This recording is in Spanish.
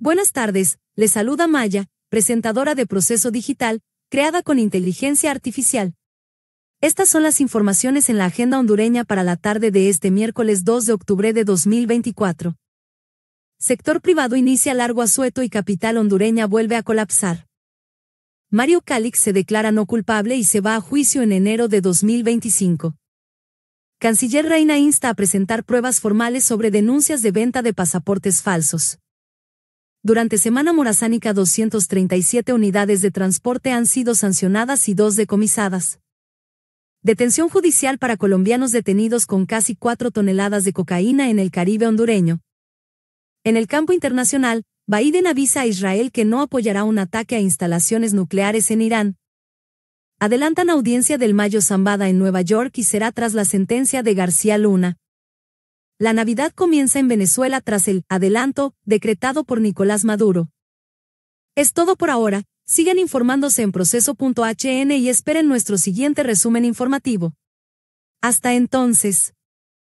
Buenas tardes, les saluda Maya, presentadora de Proceso Digital, creada con inteligencia artificial. Estas son las informaciones en la agenda hondureña para la tarde de este miércoles 2 de octubre de 2024. Sector privado inicia largo asueto y capital hondureña vuelve a colapsar. Mario Calix se declara no culpable y se va a juicio en enero de 2025. Canciller Reina insta a presentar pruebas formales sobre denuncias de venta de pasaportes falsos. Durante Semana Morazánica 237 unidades de transporte han sido sancionadas y dos decomisadas. Detención judicial para colombianos detenidos con casi 4 toneladas de cocaína en el Caribe hondureño. En el campo internacional, Biden avisa a Israel que no apoyará un ataque a instalaciones nucleares en Irán. Adelantan audiencia del Mayo Zambada en Nueva York y será tras la sentencia de García Luna. La Navidad comienza en Venezuela tras el adelanto decretado por Nicolás Maduro. Es todo por ahora, sigan informándose en proceso.hn y esperen nuestro siguiente resumen informativo. Hasta entonces.